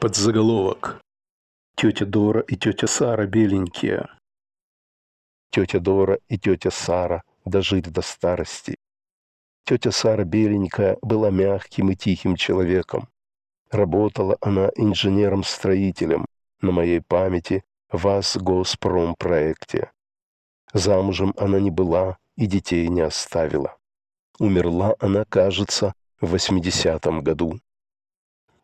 Под заголовок: Тетя Дора и тетя Сара беленькие. Тетя Дора и тетя Сара дожили до старости. Тетя Сара беленькая была мягким и тихим человеком. Работала она инженером-строителем на моей памяти в Асгоспромпроекте. Замужем она не была и детей не оставила. Умерла она, кажется, в 80-м году.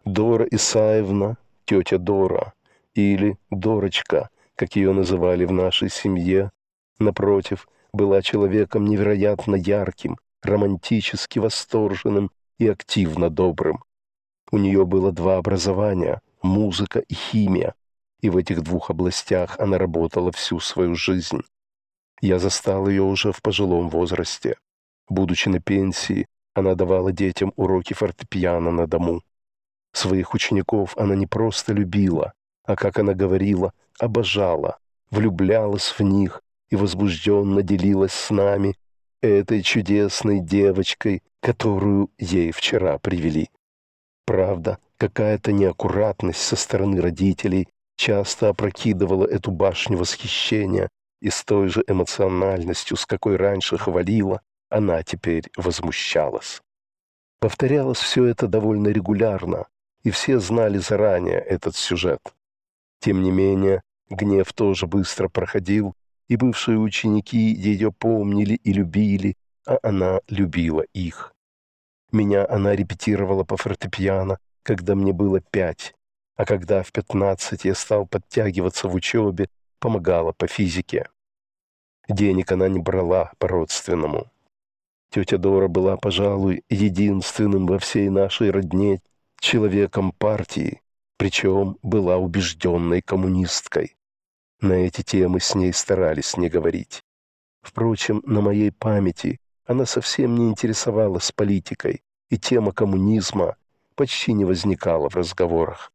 Дора Исаевна, тетя Дора, или Дорочка, как ее называли в нашей семье, напротив, была человеком невероятно ярким, романтически восторженным и активно добрым. У нее было два образования – музыка и химия, и в этих двух областях она работала всю свою жизнь. Я застал ее уже в пожилом возрасте. Будучи на пенсии, она давала детям уроки фортепиано на дому. Своих учеников она не просто любила, а, как она говорила, обожала, влюблялась в них и возбужденно делилась с нами, этой чудесной девочкой, которую ей вчера привели. Правда, какая-то неаккуратность со стороны родителей часто опрокидывала эту башню восхищения, и с той же эмоциональностью, с какой раньше хвалила, она теперь возмущалась. Повторялось все это довольно регулярно, и все знали заранее этот сюжет. Тем не менее, гнев тоже быстро проходил, и бывшие ученики ее помнили и любили, а она любила их. Меня она репетировала по фортепиано, когда мне было пять, а когда в пятнадцать я стал подтягиваться в учебе, помогала по физике. Денег она не брала по-родственному. Тетя Дора была, пожалуй, единственным во всей нашей родне человеком партии, причем была убежденной коммунисткой. На эти темы с ней старались не говорить. Впрочем, на моей памяти она совсем не интересовалась политикой, и тема коммунизма почти не возникала в разговорах.